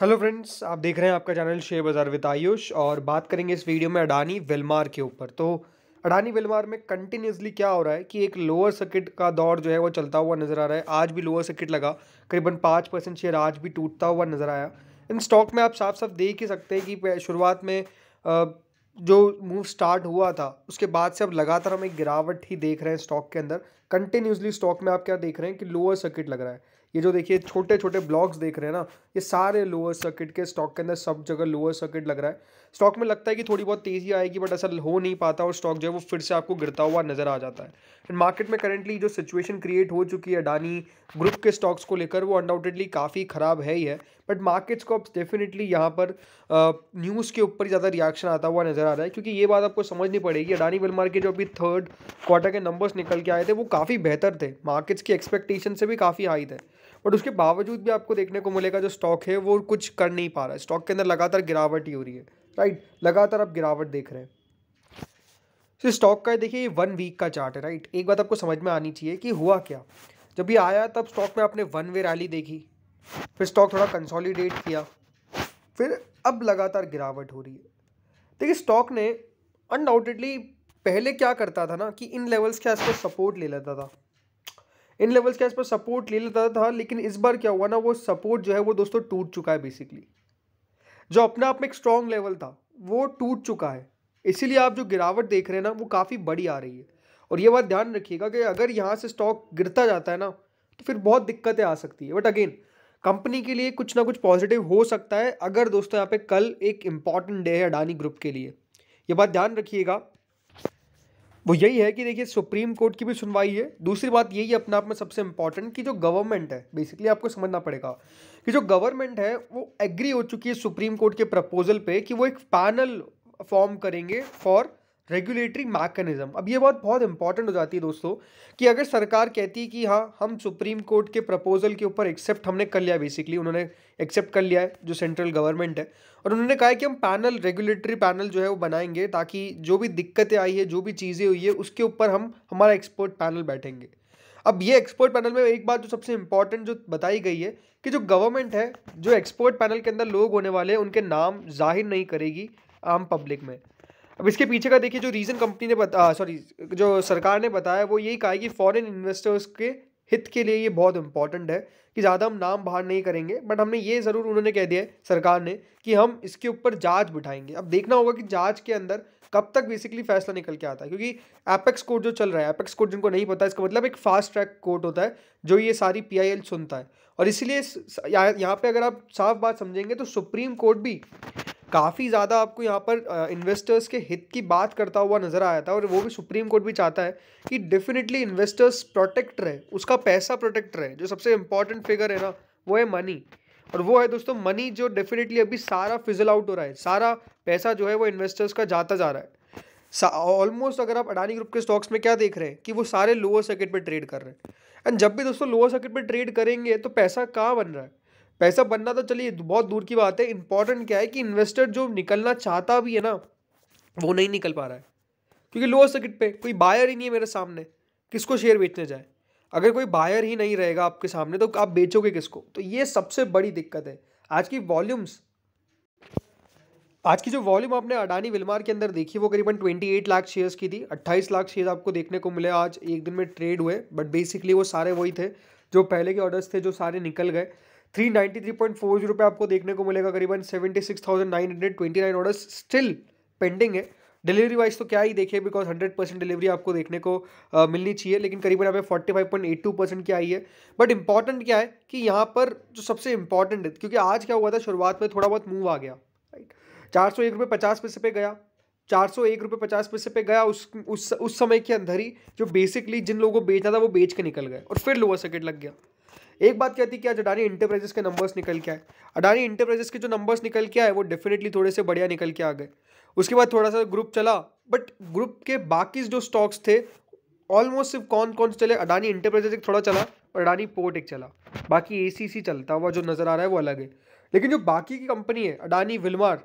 hello friends आप देख रहे हैं आपका चैनल शेयर बाज़ार विद आयुष और बात करेंगे इस वीडियो में अडानी वेलमार के ऊपर तो अडानी वेलमार में कंटिन्यूसली क्या हो रहा है कि एक लोअर सर्किट का दौर जो है वो चलता हुआ नज़र आ रहा है आज भी लोअर सर्किट लगा करीबन पाँच परसेंट शेयर आज भी टूटता हुआ नज़र आया इन स्टॉक में आप साफ साफ देख ही सकते हैं कि शुरुआत में जो मूव स्टार्ट हुआ था उसके बाद से अब लगातार हम एक गिरावट ही देख रहे हैं स्टॉक के अंदर कंटिन्यूसली स्टॉक में आप क्या देख रहे हैं कि लोअर सर्किट लग रहा है ये जो देखिए छोटे छोटे ब्लॉक्स देख रहे हैं ना ये सारे लोअर सर्किट के स्टॉक के अंदर सब जगह लोअर सर्किट लग रहा है स्टॉक में लगता है कि थोड़ी बहुत तेज़ी आएगी बट ऐसा हो नहीं पाता और स्टॉक जो है वो फिर से आपको गिरता हुआ नज़र आ जाता है एंड मार्केट में करेंटली जो सिचुएशन क्रिएट हो चुकी है अडानी ग्रुप के स्टॉक्स को लेकर वो अनडाउटेडली काफ़ी ख़राब है ही है बट मार्केट्स को अब डेफिनेटली यहाँ पर न्यूज़ के ऊपर ज़्यादा रिएक्शन आता हुआ नज़र आ रहा है क्योंकि ये बात आपको समझनी पड़ेगी अडानी विलमार के जो अभी थर्ड क्वार्टर के नंबर्स निकल के आए थे वो काफ़ी बेहतर थे मार्केट्स की एक्सपेक्टेशन से भी काफ़ी हाई थे बट उसके बावजूद भी आपको देखने को मिलेगा जो स्टॉक है वो कुछ कर नहीं पा रहा है स्टॉक के अंदर लगातार गिरावट ही हो रही है राइट लगातार आप गिरावट देख रहे हैं तो स्टॉक का देखिए ये वन वीक का चार्ट है राइट एक बात आपको समझ में आनी चाहिए कि हुआ क्या जब ये आया तब स्टॉक में आपने वन वे रैली देखी फिर स्टॉक थोड़ा कंसोलिडेट किया फिर अब लगातार गिरावट हो रही है देखिए स्टॉक ने अनडाउटेडली पहले क्या करता था ना कि इन लेवल्स के आसपास सपोर्ट ले लेता था इन लेवल्स के आसपास सपोर्ट ले लेता था लेकिन इस बार क्या हुआ ना वो सपोर्ट जो है वो दोस्तों टूट चुका है बेसिकली जो अपने आप में एक स्ट्रॉन्ग लेवल था वो टूट चुका है इसीलिए आप जो गिरावट देख रहे हैं ना वो काफ़ी बड़ी आ रही है और ये बात ध्यान रखिएगा कि अगर यहाँ से स्टॉक गिरता जाता है ना तो फिर बहुत दिक्कतें आ सकती है बट अगेन कंपनी के लिए कुछ ना कुछ पॉजिटिव हो सकता है अगर दोस्तों यहाँ पे कल एक इम्पॉर्टेंट डे है अडानी ग्रुप के लिए ये बात ध्यान रखिएगा वो यही है कि देखिए सुप्रीम कोर्ट की भी सुनवाई है दूसरी बात यही है अपने आप में सबसे इंपॉर्टेंट कि जो गवर्नमेंट है बेसिकली आपको समझना पड़ेगा कि जो गवर्नमेंट है वो एग्री हो चुकी है सुप्रीम कोर्ट के प्रपोजल पे कि वो एक पैनल फॉर्म करेंगे फॉर रेगुलेटरी मैकेनिज़्म अब ये बात बहुत इंपॉर्टेंट हो जाती है दोस्तों कि अगर सरकार कहती है कि हाँ हम सुप्रीम कोर्ट के प्रपोजल के ऊपर एक्सेप्ट हमने कर लिया बेसिकली उन्होंने एक्सेप्ट कर लिया है जो सेंट्रल गवर्नमेंट है और उन्होंने कहा है कि हम पैनल रेगुलेटरी पैनल जो है वो बनाएंगे ताकि जो भी दिक्कतें आई है जो भी चीज़ें हुई है उसके ऊपर हम हमारा एक्सपर्ट पैनल बैठेंगे अब ये एक्सपर्ट पैनल में एक बात जो सबसे इंपॉर्टेंट जो बताई गई है कि जो गवर्नमेंट है जो एक्सपर्ट पैनल के अंदर लोग होने वाले हैं उनके नाम जाहिर नहीं करेगी आम पब्लिक में अब इसके पीछे का देखिए जो रीज़न कंपनी ने बता सॉरी जो सरकार ने बताया वो यही कहा है कि फॉरेन इन्वेस्टर्स के हित के लिए ये बहुत इंपॉर्टेंट है कि ज़्यादा हम नाम बाहर नहीं करेंगे बट हमने ये ज़रूर उन्होंने कह दिया है सरकार ने कि हम इसके ऊपर जांच बिठाएंगे अब देखना होगा कि जांच के अंदर कब तक बेसिकली फैसला निकल के आता है क्योंकि एपेक्स कोर्ट जो चल रहा है एपेक्स कोर्ट जिनको नहीं पता इसका मतलब एक फास्ट ट्रैक कोर्ट होता है जो ये सारी पी सुनता है और इसीलिए यहाँ पे अगर आप साफ बात समझेंगे तो सुप्रीम कोर्ट भी काफ़ी ज़्यादा आपको यहाँ पर इन्वेस्टर्स के हित की बात करता हुआ नज़र आया था और वो भी सुप्रीम कोर्ट भी चाहता है कि डेफिनेटली इन्वेस्टर्स प्रोटेक्ट रहे उसका पैसा प्रोटेक्ट रहे जो सबसे इम्पॉर्टेंट फिगर है ना वो है मनी और वो है दोस्तों मनी जो डेफिनेटली अभी सारा फिजल आउट हो रहा है सारा पैसा जो है वो इन्वेस्टर्स का जाता जा रहा है ऑलमोस्ट अगर आप अडानी ग्रुप के स्टॉक्स में क्या देख रहे हैं कि वो सारे लोअर सर्किट पर ट्रेड कर रहे हैं एंड जब भी दोस्तों लोअर सर्किट पर ट्रेड करेंगे तो पैसा कहाँ बन रहा है पैसा बनना तो चलिए बहुत दूर की बात है इंपॉर्टेंट क्या है कि इन्वेस्टर जो निकलना चाहता भी है ना वो नहीं निकल पा रहा है क्योंकि लोअर सर्किट पे कोई बायर ही नहीं है मेरे सामने किसको शेयर बेचने जाए अगर कोई बायर ही नहीं रहेगा आपके सामने तो आप बेचोगे किसको तो ये सबसे बड़ी दिक्कत है आज की वॉल्यूम्स आज की जो वॉल्यूम आपने अडानी विलमार के अंदर देखी वो करीबन 28 लाख शेयर्स की थी 28 लाख शेयर आपको देखने को मिले आज एक दिन में ट्रेड हुए बट बेसिकली वो सारे वही थे जो पहले के ऑर्डर्स थे जो सारे निकल गए three ninety three point four zero पे आपको देखने को मिलेगा करीबन seventy six thousand nine hundred twenty nine order still pending है डिलीवरी वाइज तो क्या ही देखिए बिकॉज हंड्रेड परसेंट डिलीवरी आपको देखने को आ, मिलनी चाहिए लेकिन करीबन यहाँ पे forty five point eight two percent की आई है बट इंपॉर्टेंट क्या है कि यहाँ पर जो सबसे इंपॉर्टेंट है क्योंकि आज क्या हुआ था शुरुआत में थोड़ा बहुत मूव आ गया राइट चार सौ एक रुपये पचास पैसे पे गया चार सौ एक रुपये पचास पैसे पे गया उस उस उस समय के अंदर ही जो बेसिकली जिन लोगों को बेचना था वो बेच के निकल गए और फिर लोअर सर्किट लग गया एक बात कहती कि आज अडानी इंटरप्राइजेस के नंबर्स निकल के आए अडानी इंटरप्राइजेस के जो नंबर्स निकल के आए वो डेफिनेटली थोड़े से बढ़िया निकल के आ गए उसके बाद थोड़ा सा ग्रुप चला बट ग्रुप के बाकी जो स्टॉक्स थे ऑलमोस्ट सिर्फ कौन कौन से चले अडानी इंटरप्राइजेस एक थोड़ा चला और अडानी पोर्ट एक चला बाकी ए चलता हुआ जो नज़र आ रहा है वो अलग है लेकिन जो बाकी की कंपनी है अडानी विलमार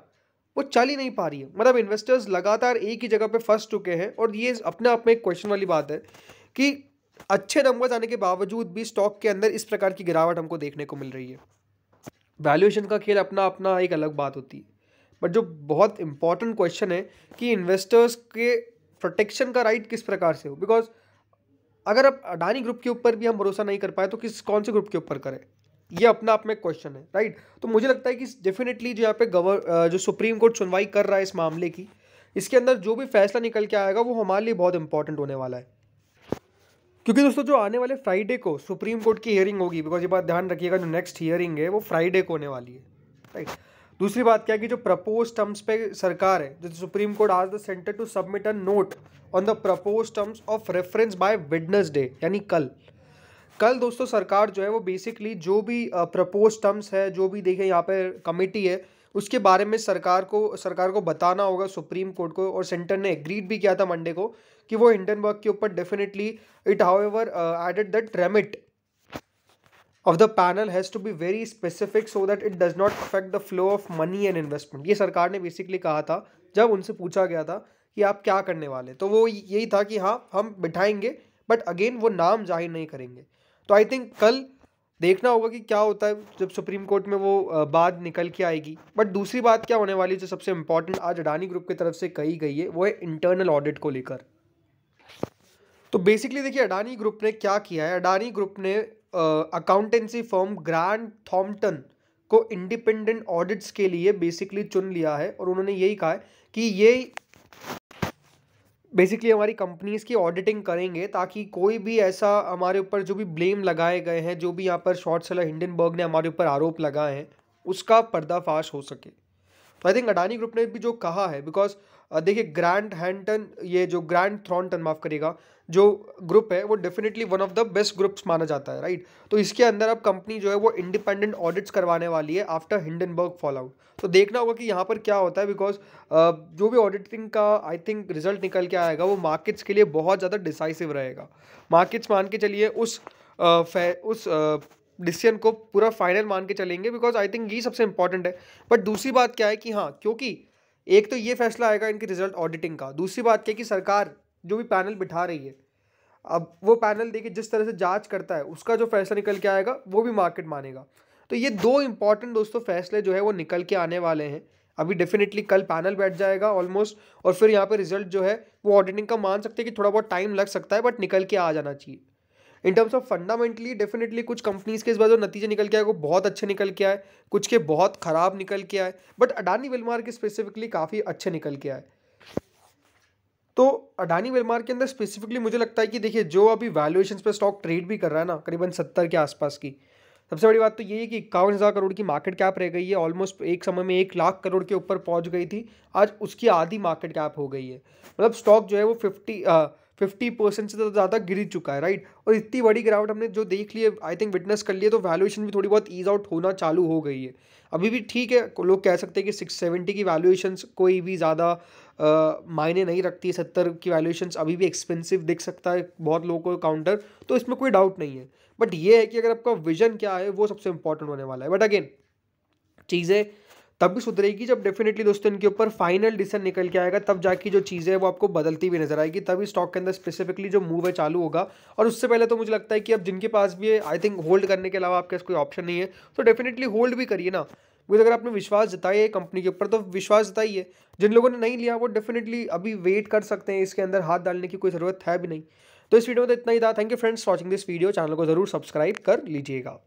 वो चल ही नहीं पा रही है मतलब इन्वेस्टर्स लगातार एक ही जगह पे फंस चुके हैं और ये अपने आप में एक क्वेश्चन वाली बात है कि अच्छे नंबर्स आने के बावजूद भी स्टॉक के अंदर इस प्रकार की गिरावट हमको देखने को मिल रही है वैल्यूएशन का खेल अपना अपना एक अलग बात होती है बट जो बहुत इंपॉर्टेंट क्वेश्चन है कि इन्वेस्टर्स के प्रोटेक्शन का राइट किस प्रकार से हो बिकॉज अगर आप अडानी ग्रुप के ऊपर भी हम भरोसा नहीं कर पाए तो किस कौन से ग्रुप के ऊपर करें ये अपना आप में क्वेश्चन है राइट तो मुझे लगता है कि डेफिनेटली जो यहाँ पे गवर जो सुप्रीम कोर्ट सुनवाई कर रहा है इस मामले की इसके अंदर जो भी फैसला निकल के आएगा वो हमारे लिए बहुत इंपॉर्टेंट होने वाला है क्योंकि दोस्तों जो आने वाले फ्राइडे को सुप्रीम कोर्ट की हियरिंग होगी बिकॉज ये बात ध्यान रखिएगा जो नेक्स्ट हियरिंग है वो फ्राइडे को होने वाली है राइट दूसरी बात क्या है कि जो प्रपोज टर्म्स पे सरकार है जो सुप्रीम कोर्ट आज the centre to submit a note on the propose terms of reference by Wednesday यानी कल कल दोस्तों सरकार जो है वो बेसिकली जो भी प्रपोज टर्म्स है जो भी देखिए यहाँ पे कमेटी है उसके बारे में सरकार को सरकार को बताना होगा सुप्रीम कोर्ट को और सेंटर ने एग्रीड भी किया था मंडे को कि वो हिंडनबर्ग के ऊपर definitely it however added that remit of the panel has to be very specific so that it does not affect the flow of money and investment ये सरकार ने बेसिकली कहा था जब उनसे पूछा गया था कि आप क्या करने वाले तो वो यही था कि हाँ हम बिठाएंगे बट अगेन वो नाम जाहिर नहीं करेंगे तो आई थिंक कल देखना होगा कि क्या होता है जब सुप्रीम कोर्ट में वो बात निकल के आएगी बट दूसरी बात क्या होने वाली जो सबसे इंपॉर्टेंट आज अडानी ग्रुप की तरफ से कही गई है वो है इंटरनल ऑडिट को लेकर तो बेसिकली देखिए अडानी ग्रुप ने क्या किया है अडानी ग्रुप ने अकाउंटेंसी फर्म ग्रैंड थॉम्पटन को इंडिपेंडेंट ऑडिट्स के लिए बेसिकली चुन लिया है और उन्होंने यही कहा है कि ये बेसिकली हमारी कंपनीज़ की ऑडिटिंग करेंगे ताकि कोई भी ऐसा हमारे ऊपर जो भी ब्लेम लगाए गए हैं जो भी यहाँ पर शॉर्ट सेलर हिंडनबर्ग ने हमारे ऊपर आरोप लगाए हैं उसका पर्दाफाश हो सके तो आई थिंक अडानी ग्रुप ने भी जो कहा है बिकॉज देखिए ग्रैंड हैंटन ये जो ग्रैंड थ्रॉन्टन माफ़ करेगा जो ग्रुप है वो definitely one of the best groups माना जाता है राइट तो इसके अंदर अब कंपनी जो है वो इंडिपेंडेंट ऑडिट्स करवाने वाली है आफ्टर हिंडनबर्ग फॉल आउट तो देखना होगा कि यहाँ पर क्या होता है बिकॉज जो भी ऑडिटिंग का आई थिंक रिजल्ट निकल के आएगा वो मार्केट्स के लिए बहुत ज़्यादा डिसाइसिव रहेगा मार्केट्स मान के चलिए उस उस डिसीजन को पूरा फाइनल मान के चलेंगे बिकॉज आई थिंक ये सबसे इंपॉर्टेंट है बट दूसरी बात क्या है कि हाँ क्योंकि एक तो ये फैसला आएगा इनके रिजल्ट ऑडिटिंग का दूसरी बात क्या है कि सरकार जो भी पैनल बिठा रही है अब वो पैनल देखिए जिस तरह से जांच करता है उसका जो फैसला निकल के आएगा वो भी मार्केट मानेगा तो ये दो इंपॉर्टेंट दोस्तों फैसले जो है वो निकल के आने वाले हैं अभी डेफिनेटली कल पैनल बैठ जाएगा ऑलमोस्ट और फिर यहाँ पर रिजल्ट जो है वो ऑडिटिंग का मान सकते हैं कि थोड़ा बहुत टाइम लग सकता है बट निकल के आ जाना चाहिए in terms of fundamentally definitely कुछ कंपनीज़ के इस बार जो नतीजे निकल के आए वो बहुत अच्छे निकल के आए कुछ के बहुत ख़राब निकल के आए बट अडानी विलमार के स्पेसिफिकली काफ़ी अच्छे निकल के आए तो अडानी वेलमार्क के अंदर स्पेसिफिकली मुझे लगता है कि देखिए जो अभी वैल्यूएशन पे स्टॉक ट्रेड भी कर रहा है ना करीबन सत्तर के आसपास की सबसे बड़ी बात तो ये है कि इक्यावन हज़ार करोड़ की मार्केट कैप रह गई है ऑलमोस्ट एक समय में एक लाख करोड़ के ऊपर पहुंच गई थी आज उसकी आधी मार्केट कैप हो गई है मतलब स्टॉक जो है वो फिफ्टी फिफ्टी परसेंट से तो ज़्यादा गिर चुका है राइट और इतनी बड़ी गिरावट हमने जो देख ली है आई थिंक विटनेस कर लिए तो वैल्यूएशन भी थोड़ी बहुत ईज आउट होना चालू हो गई है अभी भी ठीक है लोग कह सकते हैं कि सिक्स सेवेंटी की वैल्यूएशन कोई भी ज़्यादा मायने नहीं रखती है सत्तर की वैल्यूएशन अभी भी एक्सपेंसिव दिख सकता है बहुत लोगों को काउंटर तो इसमें कोई डाउट नहीं है बट ये है कि अगर आपका विजन क्या है वो सबसे इंपॉर्टेंट होने वाला है बट अगेन चीज़ें तब भी सुधरेगी जब डेफिनेटली दोस्तों इनके ऊपर फाइनल डिसीजन निकल के आएगा तब जाके जो चीज़ें वो आपको बदलती हुई नजर आएगी तभी स्टॉक के अंदर स्पेसिफिकली जो मूव है चालू होगा और उससे पहले तो मुझे लगता है कि अब जिनके पास भी आई थिंक होल्ड करने के अलावा आपके पास कोई ऑप्शन नहीं है तो डेफिनेटली होल्ड भी करिए ना बिकॉज अगर आपने विश्वास जताया है कंपनी के ऊपर तो विश्वास जताइए जिन लोगों ने नहीं लिया वो डेफिनेटली अभी वेट कर सकते हैं इसके अंदर हाथ डालने की कोई ज़रूरत है भी नहीं तो इस वीडियो में तो इतना ही था thank you friends watching this video channel को जरूर सब्सक्राइब कर लीजिएगा